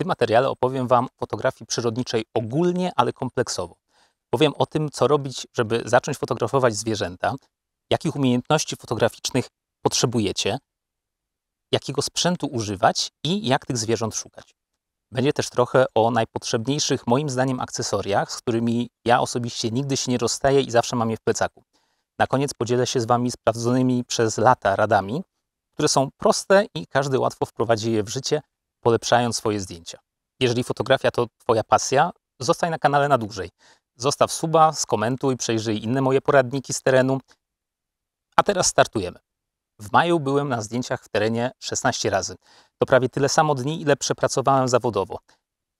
tym materiale opowiem Wam o fotografii przyrodniczej ogólnie, ale kompleksowo. Powiem o tym, co robić, żeby zacząć fotografować zwierzęta, jakich umiejętności fotograficznych potrzebujecie, jakiego sprzętu używać i jak tych zwierząt szukać. Będzie też trochę o najpotrzebniejszych, moim zdaniem, akcesoriach, z którymi ja osobiście nigdy się nie rozstaję i zawsze mam je w plecaku. Na koniec podzielę się z Wami sprawdzonymi przez lata radami, które są proste i każdy łatwo wprowadzi je w życie, polepszając swoje zdjęcia. Jeżeli fotografia to Twoja pasja, zostaj na kanale na dłużej. Zostaw suba, skomentuj, przejrzyj inne moje poradniki z terenu. A teraz startujemy. W maju byłem na zdjęciach w terenie 16 razy. To prawie tyle samo dni, ile przepracowałem zawodowo.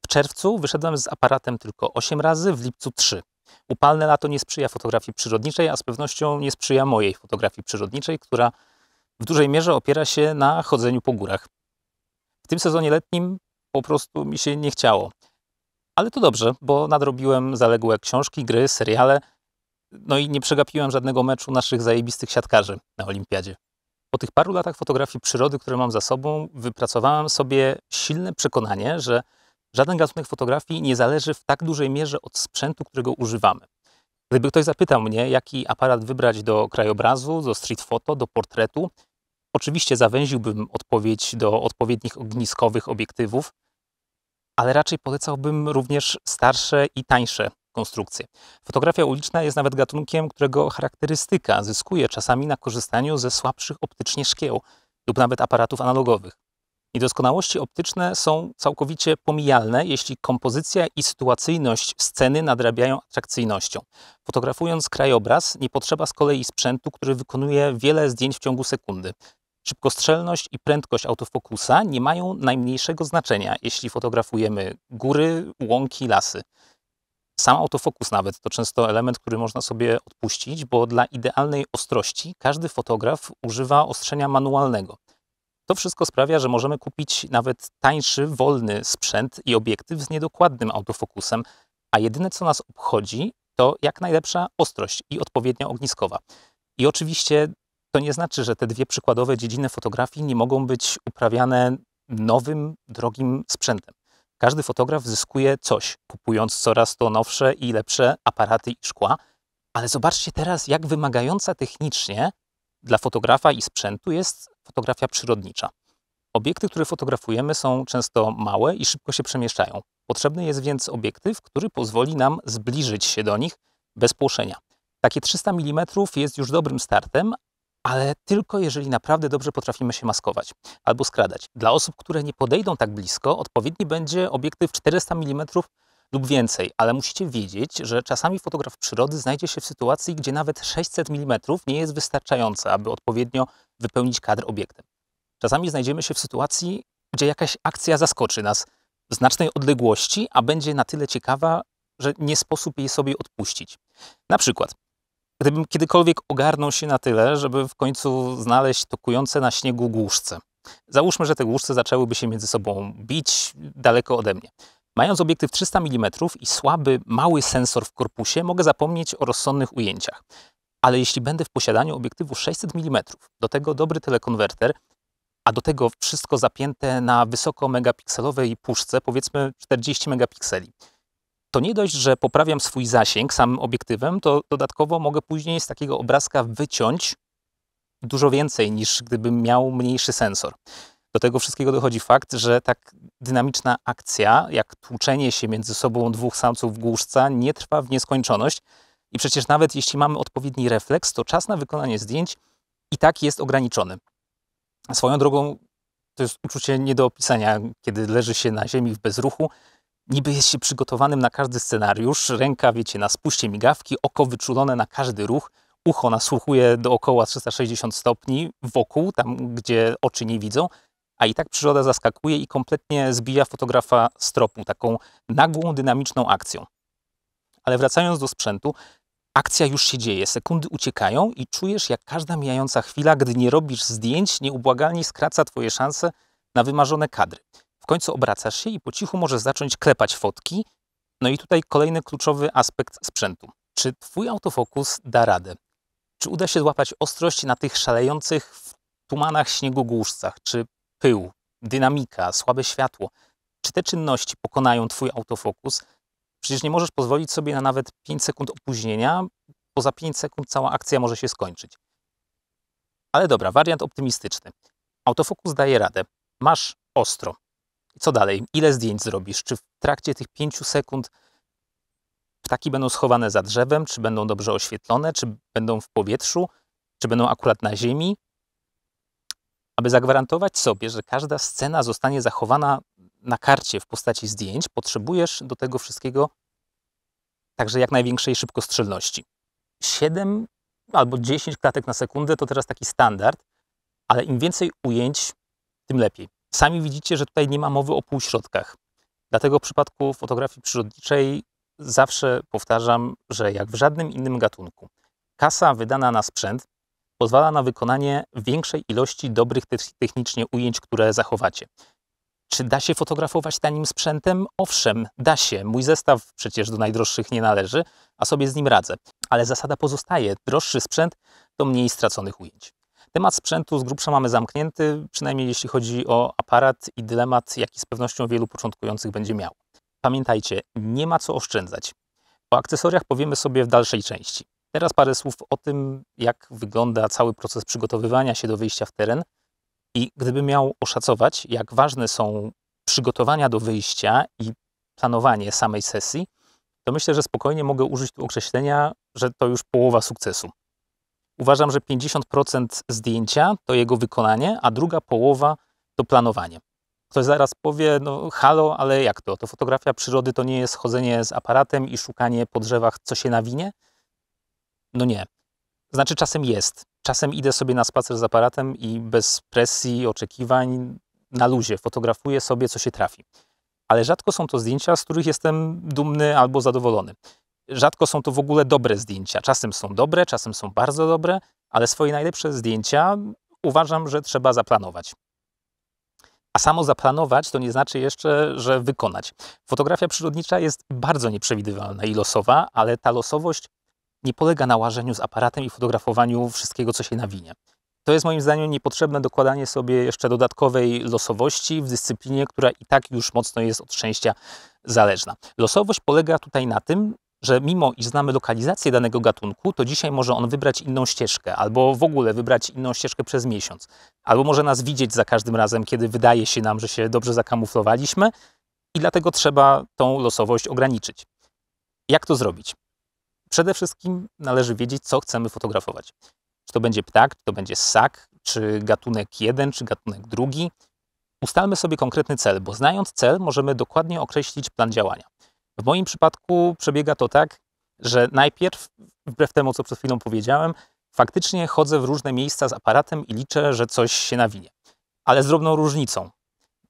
W czerwcu wyszedłem z aparatem tylko 8 razy, w lipcu 3. Upalne lato nie sprzyja fotografii przyrodniczej, a z pewnością nie sprzyja mojej fotografii przyrodniczej, która w dużej mierze opiera się na chodzeniu po górach tym sezonie letnim po prostu mi się nie chciało. Ale to dobrze, bo nadrobiłem zaległe książki, gry, seriale, no i nie przegapiłem żadnego meczu naszych zajebistych siatkarzy na olimpiadzie. Po tych paru latach fotografii przyrody, które mam za sobą, wypracowałem sobie silne przekonanie, że żaden gatunek fotografii nie zależy w tak dużej mierze od sprzętu, którego używamy. Gdyby ktoś zapytał mnie, jaki aparat wybrać do krajobrazu, do street photo, do portretu, Oczywiście zawęziłbym odpowiedź do odpowiednich ogniskowych obiektywów, ale raczej polecałbym również starsze i tańsze konstrukcje. Fotografia uliczna jest nawet gatunkiem, którego charakterystyka zyskuje czasami na korzystaniu ze słabszych optycznie szkieł lub nawet aparatów analogowych. Niedoskonałości optyczne są całkowicie pomijalne, jeśli kompozycja i sytuacyjność sceny nadrabiają atrakcyjnością. Fotografując krajobraz, nie potrzeba z kolei sprzętu, który wykonuje wiele zdjęć w ciągu sekundy. Szybkostrzelność i prędkość autofokusa nie mają najmniejszego znaczenia, jeśli fotografujemy góry, łąki, lasy. Sam autofokus nawet to często element, który można sobie odpuścić, bo dla idealnej ostrości każdy fotograf używa ostrzenia manualnego. To wszystko sprawia, że możemy kupić nawet tańszy, wolny sprzęt i obiektyw z niedokładnym autofokusem, a jedyne co nas obchodzi to jak najlepsza ostrość i odpowiednia ogniskowa. I oczywiście to nie znaczy, że te dwie przykładowe dziedziny fotografii nie mogą być uprawiane nowym, drogim sprzętem. Każdy fotograf zyskuje coś, kupując coraz to nowsze i lepsze aparaty i szkła, ale zobaczcie teraz, jak wymagająca technicznie dla fotografa i sprzętu jest fotografia przyrodnicza. Obiekty, które fotografujemy, są często małe i szybko się przemieszczają. Potrzebny jest więc obiektyw, który pozwoli nam zbliżyć się do nich bez płoszenia. Takie 300 mm jest już dobrym startem, ale tylko jeżeli naprawdę dobrze potrafimy się maskować albo skradać. Dla osób, które nie podejdą tak blisko, odpowiedni będzie obiektyw 400 mm lub więcej, ale musicie wiedzieć, że czasami fotograf przyrody znajdzie się w sytuacji, gdzie nawet 600 mm nie jest wystarczające, aby odpowiednio wypełnić kadr obiektem. Czasami znajdziemy się w sytuacji, gdzie jakaś akcja zaskoczy nas w znacznej odległości, a będzie na tyle ciekawa, że nie sposób jej sobie odpuścić. Na przykład gdybym kiedykolwiek ogarnął się na tyle, żeby w końcu znaleźć tokujące na śniegu głuszce. Załóżmy, że te głuszce zaczęłyby się między sobą bić daleko ode mnie. Mając obiektyw 300 mm i słaby, mały sensor w korpusie, mogę zapomnieć o rozsądnych ujęciach. Ale jeśli będę w posiadaniu obiektywu 600 mm, do tego dobry telekonwerter, a do tego wszystko zapięte na wysoko megapikselowej puszce, powiedzmy 40 megapikseli, to nie dość, że poprawiam swój zasięg samym obiektywem, to dodatkowo mogę później z takiego obrazka wyciąć dużo więcej niż gdybym miał mniejszy sensor. Do tego wszystkiego dochodzi fakt, że tak dynamiczna akcja, jak tłuczenie się między sobą dwóch samców głuszca, nie trwa w nieskończoność. I przecież nawet jeśli mamy odpowiedni refleks, to czas na wykonanie zdjęć i tak jest ograniczony. Swoją drogą to jest uczucie nie do opisania, kiedy leży się na ziemi w bezruchu, Niby jest się przygotowanym na każdy scenariusz, ręka, wiecie, na spuście migawki, oko wyczulone na każdy ruch, ucho nasłuchuje dookoła 360 stopni, wokół, tam gdzie oczy nie widzą, a i tak przyroda zaskakuje i kompletnie zbija fotografa z tropu, taką nagłą, dynamiczną akcją. Ale wracając do sprzętu, akcja już się dzieje, sekundy uciekają i czujesz, jak każda mijająca chwila, gdy nie robisz zdjęć, nieubłagalnie skraca twoje szanse na wymarzone kadry końcu obracasz się i po cichu możesz zacząć klepać fotki. No i tutaj kolejny kluczowy aspekt sprzętu. Czy Twój autofokus da radę? Czy uda się złapać ostrość na tych szalejących w tumanach śniegu głuszcach? Czy pył, dynamika, słabe światło? Czy te czynności pokonają Twój autofokus? Przecież nie możesz pozwolić sobie na nawet 5 sekund opóźnienia, bo za 5 sekund cała akcja może się skończyć. Ale dobra, wariant optymistyczny. Autofokus daje radę. Masz ostro. Co dalej? Ile zdjęć zrobisz? Czy w trakcie tych pięciu sekund ptaki będą schowane za drzewem? Czy będą dobrze oświetlone? Czy będą w powietrzu? Czy będą akurat na ziemi? Aby zagwarantować sobie, że każda scena zostanie zachowana na karcie w postaci zdjęć, potrzebujesz do tego wszystkiego także jak największej szybkostrzelności. 7 albo 10 klatek na sekundę to teraz taki standard, ale im więcej ujęć, tym lepiej. Sami widzicie, że tutaj nie ma mowy o półśrodkach. Dlatego w przypadku fotografii przyrodniczej zawsze powtarzam, że jak w żadnym innym gatunku, kasa wydana na sprzęt pozwala na wykonanie większej ilości dobrych technicznie ujęć, które zachowacie. Czy da się fotografować tanim sprzętem? Owszem, da się. Mój zestaw przecież do najdroższych nie należy, a sobie z nim radzę. Ale zasada pozostaje: droższy sprzęt to mniej straconych ujęć. Temat sprzętu z grubsza mamy zamknięty, przynajmniej jeśli chodzi o aparat i dylemat, jaki z pewnością wielu początkujących będzie miał. Pamiętajcie, nie ma co oszczędzać. O akcesoriach powiemy sobie w dalszej części. Teraz parę słów o tym, jak wygląda cały proces przygotowywania się do wyjścia w teren. I gdybym miał oszacować, jak ważne są przygotowania do wyjścia i planowanie samej sesji, to myślę, że spokojnie mogę użyć tu określenia, że to już połowa sukcesu. Uważam, że 50% zdjęcia to jego wykonanie, a druga połowa to planowanie. Ktoś zaraz powie, no halo, ale jak to? To fotografia przyrody to nie jest chodzenie z aparatem i szukanie po drzewach, co się nawinie? No nie. Znaczy czasem jest. Czasem idę sobie na spacer z aparatem i bez presji, oczekiwań, na luzie fotografuję sobie, co się trafi. Ale rzadko są to zdjęcia, z których jestem dumny albo zadowolony rzadko są to w ogóle dobre zdjęcia. Czasem są dobre, czasem są bardzo dobre, ale swoje najlepsze zdjęcia uważam, że trzeba zaplanować. A samo zaplanować to nie znaczy jeszcze, że wykonać. Fotografia przyrodnicza jest bardzo nieprzewidywalna i losowa, ale ta losowość nie polega na łażeniu z aparatem i fotografowaniu wszystkiego, co się nawinie. To jest moim zdaniem niepotrzebne dokładanie sobie jeszcze dodatkowej losowości w dyscyplinie, która i tak już mocno jest od szczęścia zależna. Losowość polega tutaj na tym, że mimo iż znamy lokalizację danego gatunku, to dzisiaj może on wybrać inną ścieżkę, albo w ogóle wybrać inną ścieżkę przez miesiąc, albo może nas widzieć za każdym razem, kiedy wydaje się nam, że się dobrze zakamuflowaliśmy i dlatego trzeba tą losowość ograniczyć. Jak to zrobić? Przede wszystkim należy wiedzieć, co chcemy fotografować. Czy to będzie ptak, czy to będzie ssak, czy gatunek jeden, czy gatunek drugi. Ustalmy sobie konkretny cel, bo znając cel, możemy dokładnie określić plan działania. W moim przypadku przebiega to tak, że najpierw, wbrew temu co przed chwilą powiedziałem, faktycznie chodzę w różne miejsca z aparatem i liczę, że coś się nawinie. Ale z drobną różnicą,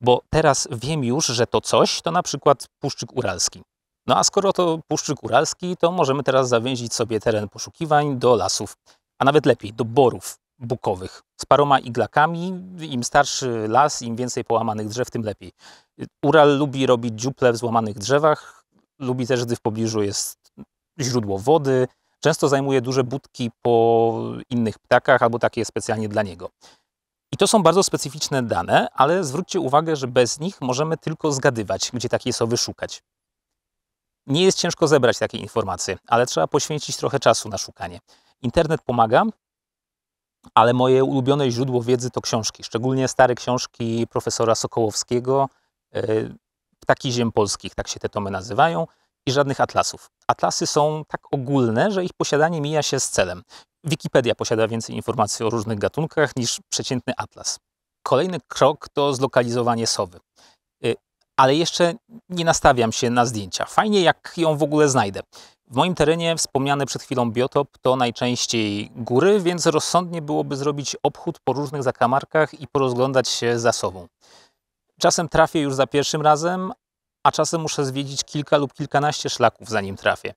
bo teraz wiem już, że to coś to na przykład Puszczyk Uralski. No a skoro to Puszczyk Uralski, to możemy teraz zawęzić sobie teren poszukiwań do lasów, a nawet lepiej do borów bukowych z paroma iglakami. Im starszy las, im więcej połamanych drzew, tym lepiej. Ural lubi robić dziuple w złamanych drzewach, lubi też, gdy w pobliżu jest źródło wody. Często zajmuje duże budki po innych ptakach albo takie specjalnie dla niego. I to są bardzo specyficzne dane, ale zwróćcie uwagę, że bez nich możemy tylko zgadywać, gdzie takie sowy szukać. Nie jest ciężko zebrać takie informacje, ale trzeba poświęcić trochę czasu na szukanie. Internet pomaga, ale moje ulubione źródło wiedzy to książki, szczególnie stare książki profesora Sokołowskiego, e, ptaki ziem polskich, tak się te tomy nazywają, i żadnych atlasów. Atlasy są tak ogólne, że ich posiadanie mija się z celem. Wikipedia posiada więcej informacji o różnych gatunkach niż przeciętny atlas. Kolejny krok to zlokalizowanie sowy. Y, ale jeszcze nie nastawiam się na zdjęcia. Fajnie, jak ją w ogóle znajdę. W moim terenie wspomniany przed chwilą biotop to najczęściej góry, więc rozsądnie byłoby zrobić obchód po różnych zakamarkach i porozglądać się za sobą. Czasem trafię już za pierwszym razem, a czasem muszę zwiedzić kilka lub kilkanaście szlaków, zanim trafię.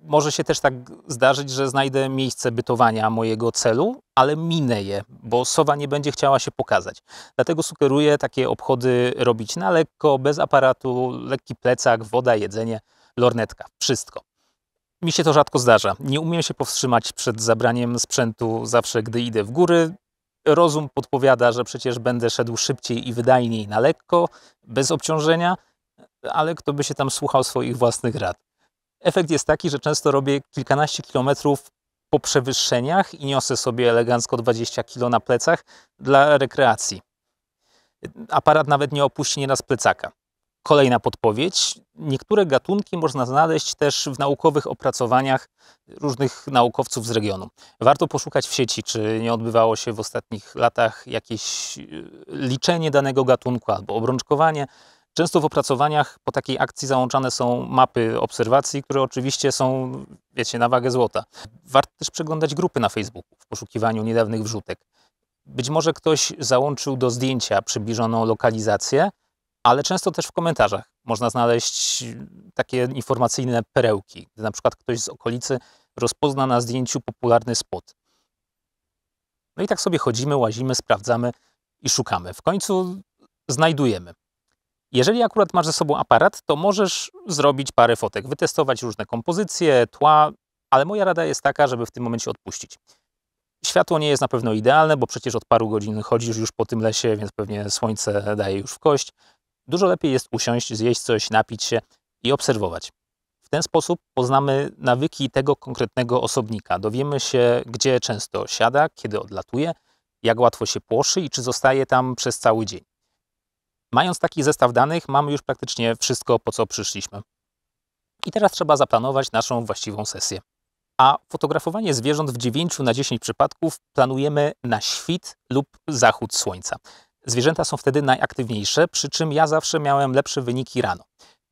Może się też tak zdarzyć, że znajdę miejsce bytowania mojego celu, ale minę je, bo sowa nie będzie chciała się pokazać. Dlatego sugeruję takie obchody robić na lekko, bez aparatu, lekki plecak, woda, jedzenie, lornetka, wszystko. Mi się to rzadko zdarza. Nie umiem się powstrzymać przed zabraniem sprzętu zawsze, gdy idę w góry, Rozum podpowiada, że przecież będę szedł szybciej i wydajniej na lekko, bez obciążenia, ale kto by się tam słuchał swoich własnych rad. Efekt jest taki, że często robię kilkanaście kilometrów po przewyższeniach i niosę sobie elegancko 20 kilo na plecach dla rekreacji. Aparat nawet nie opuści nieraz plecaka. Kolejna podpowiedź. Niektóre gatunki można znaleźć też w naukowych opracowaniach różnych naukowców z regionu. Warto poszukać w sieci, czy nie odbywało się w ostatnich latach jakieś y, liczenie danego gatunku albo obrączkowanie. Często w opracowaniach po takiej akcji załączane są mapy obserwacji, które oczywiście są, wiecie, na wagę złota. Warto też przeglądać grupy na Facebooku w poszukiwaniu niedawnych wrzutek. Być może ktoś załączył do zdjęcia przybliżoną lokalizację, ale często też w komentarzach można znaleźć takie informacyjne perełki, gdy na przykład ktoś z okolicy rozpozna na zdjęciu popularny spot. No i tak sobie chodzimy, łazimy, sprawdzamy i szukamy. W końcu znajdujemy. Jeżeli akurat masz ze sobą aparat, to możesz zrobić parę fotek, wytestować różne kompozycje, tła, ale moja rada jest taka, żeby w tym momencie odpuścić. Światło nie jest na pewno idealne, bo przecież od paru godzin chodzisz już po tym lesie, więc pewnie słońce daje już w kość. Dużo lepiej jest usiąść, zjeść coś, napić się i obserwować. W ten sposób poznamy nawyki tego konkretnego osobnika. Dowiemy się, gdzie często siada, kiedy odlatuje, jak łatwo się płoszy i czy zostaje tam przez cały dzień. Mając taki zestaw danych, mamy już praktycznie wszystko, po co przyszliśmy. I teraz trzeba zaplanować naszą właściwą sesję. A fotografowanie zwierząt w 9 na 10 przypadków planujemy na świt lub zachód słońca. Zwierzęta są wtedy najaktywniejsze, przy czym ja zawsze miałem lepsze wyniki rano.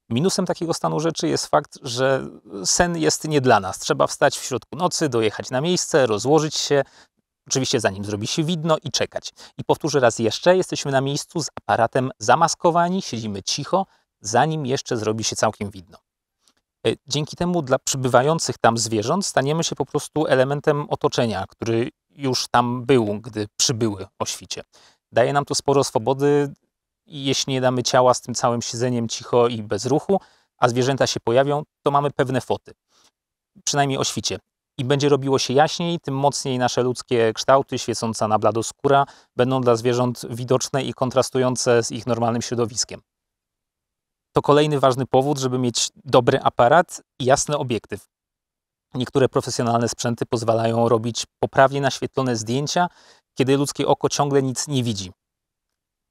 Minusem takiego stanu rzeczy jest fakt, że sen jest nie dla nas. Trzeba wstać w środku nocy, dojechać na miejsce, rozłożyć się, oczywiście zanim zrobi się widno i czekać. I powtórzę raz jeszcze, jesteśmy na miejscu z aparatem zamaskowani, siedzimy cicho, zanim jeszcze zrobi się całkiem widno. E, dzięki temu dla przybywających tam zwierząt staniemy się po prostu elementem otoczenia, który już tam był, gdy przybyły o świcie. Daje nam to sporo swobody, jeśli nie damy ciała z tym całym siedzeniem cicho i bez ruchu, a zwierzęta się pojawią, to mamy pewne foty. Przynajmniej o świcie. Im będzie robiło się jaśniej, tym mocniej nasze ludzkie kształty, świecąca na blado skóra, będą dla zwierząt widoczne i kontrastujące z ich normalnym środowiskiem. To kolejny ważny powód, żeby mieć dobry aparat i jasny obiektyw. Niektóre profesjonalne sprzęty pozwalają robić poprawnie naświetlone zdjęcia, kiedy ludzkie oko ciągle nic nie widzi.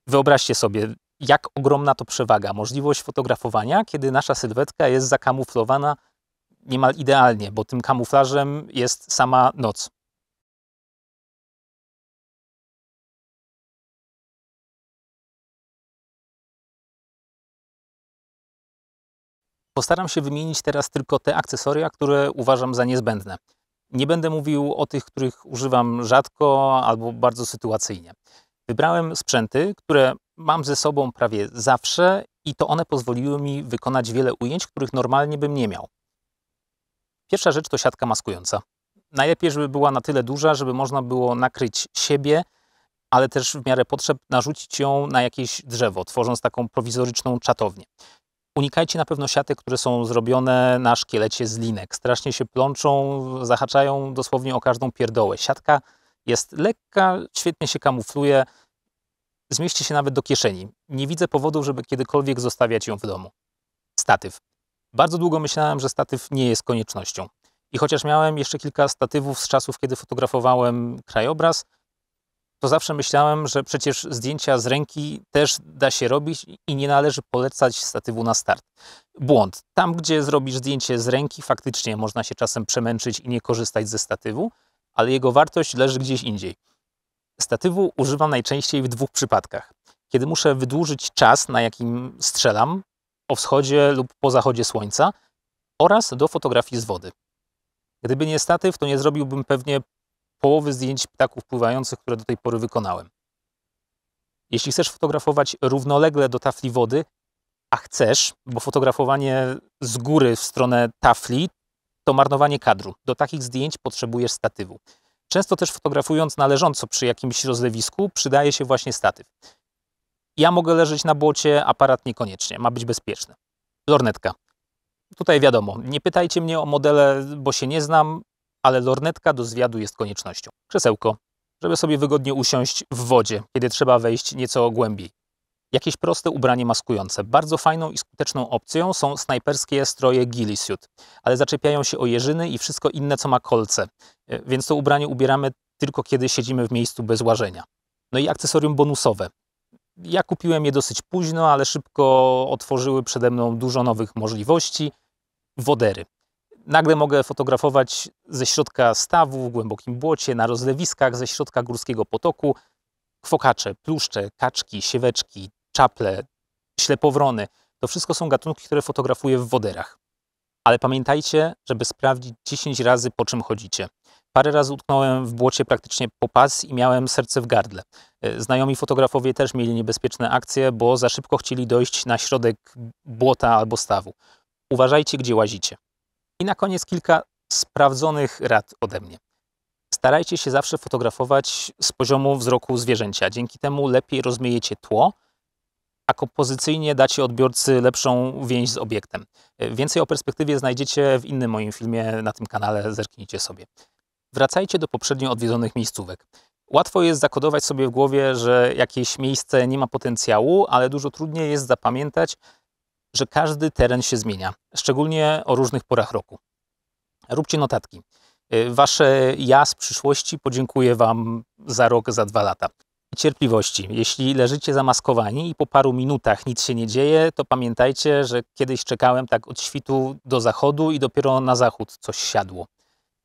Wyobraźcie sobie, jak ogromna to przewaga, możliwość fotografowania, kiedy nasza sylwetka jest zakamuflowana niemal idealnie, bo tym kamuflażem jest sama noc. Postaram się wymienić teraz tylko te akcesoria, które uważam za niezbędne. Nie będę mówił o tych, których używam rzadko albo bardzo sytuacyjnie. Wybrałem sprzęty, które mam ze sobą prawie zawsze i to one pozwoliły mi wykonać wiele ujęć, których normalnie bym nie miał. Pierwsza rzecz to siatka maskująca. Najlepiej, żeby była na tyle duża, żeby można było nakryć siebie, ale też w miarę potrzeb narzucić ją na jakieś drzewo, tworząc taką prowizoryczną czatownię. Unikajcie na pewno siatek, które są zrobione na szkielecie z linek. Strasznie się plączą, zahaczają dosłownie o każdą pierdołę. Siatka jest lekka, świetnie się kamufluje, zmieści się nawet do kieszeni. Nie widzę powodów, żeby kiedykolwiek zostawiać ją w domu. Statyw. Bardzo długo myślałem, że statyw nie jest koniecznością. I chociaż miałem jeszcze kilka statywów z czasów, kiedy fotografowałem krajobraz, to zawsze myślałem, że przecież zdjęcia z ręki też da się robić i nie należy polecać statywu na start. Błąd. Tam, gdzie zrobisz zdjęcie z ręki, faktycznie można się czasem przemęczyć i nie korzystać ze statywu, ale jego wartość leży gdzieś indziej. Statywu używam najczęściej w dwóch przypadkach. Kiedy muszę wydłużyć czas, na jakim strzelam, o wschodzie lub po zachodzie słońca, oraz do fotografii z wody. Gdyby nie statyw, to nie zrobiłbym pewnie połowy zdjęć ptaków pływających, które do tej pory wykonałem. Jeśli chcesz fotografować równolegle do tafli wody, a chcesz, bo fotografowanie z góry w stronę tafli to marnowanie kadru. Do takich zdjęć potrzebujesz statywu. Często też fotografując leżąco przy jakimś rozlewisku przydaje się właśnie statyw. Ja mogę leżeć na błocie, aparat niekoniecznie, ma być bezpieczny. Lornetka. Tutaj wiadomo, nie pytajcie mnie o modele, bo się nie znam ale lornetka do zwiadu jest koniecznością. Krzesełko, żeby sobie wygodnie usiąść w wodzie, kiedy trzeba wejść nieco głębiej. Jakieś proste ubranie maskujące. Bardzo fajną i skuteczną opcją są snajperskie stroje ghillie suit, ale zaczepiają się o jeżyny i wszystko inne, co ma kolce, e, więc to ubranie ubieramy tylko kiedy siedzimy w miejscu bez łażenia. No i akcesorium bonusowe. Ja kupiłem je dosyć późno, ale szybko otworzyły przede mną dużo nowych możliwości. Wodery. Nagle mogę fotografować ze środka stawu w głębokim błocie, na rozlewiskach, ze środka górskiego potoku. Kwokacze, pluszcze, kaczki, sieweczki, czaple, ślepowrony. To wszystko są gatunki, które fotografuję w woderach. Ale pamiętajcie, żeby sprawdzić 10 razy po czym chodzicie. Parę razy utknąłem w błocie praktycznie po pas i miałem serce w gardle. E, znajomi fotografowie też mieli niebezpieczne akcje, bo za szybko chcieli dojść na środek błota albo stawu. Uważajcie, gdzie łazicie. I na koniec kilka sprawdzonych rad ode mnie. Starajcie się zawsze fotografować z poziomu wzroku zwierzęcia. Dzięki temu lepiej rozmiejecie tło, a kompozycyjnie dacie odbiorcy lepszą więź z obiektem. Więcej o perspektywie znajdziecie w innym moim filmie na tym kanale, zerknijcie sobie. Wracajcie do poprzednio odwiedzonych miejscówek. Łatwo jest zakodować sobie w głowie, że jakieś miejsce nie ma potencjału, ale dużo trudniej jest zapamiętać, że każdy teren się zmienia, szczególnie o różnych porach roku. Róbcie notatki. Y, wasze ja z przyszłości podziękuję Wam za rok, za dwa lata. I cierpliwości. Jeśli leżycie zamaskowani i po paru minutach nic się nie dzieje, to pamiętajcie, że kiedyś czekałem tak od świtu do zachodu i dopiero na zachód coś siadło.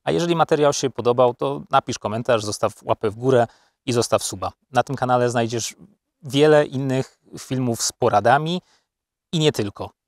A jeżeli materiał się podobał, to napisz komentarz, zostaw łapę w górę i zostaw suba. Na tym kanale znajdziesz wiele innych filmów z poradami, i nie tylko.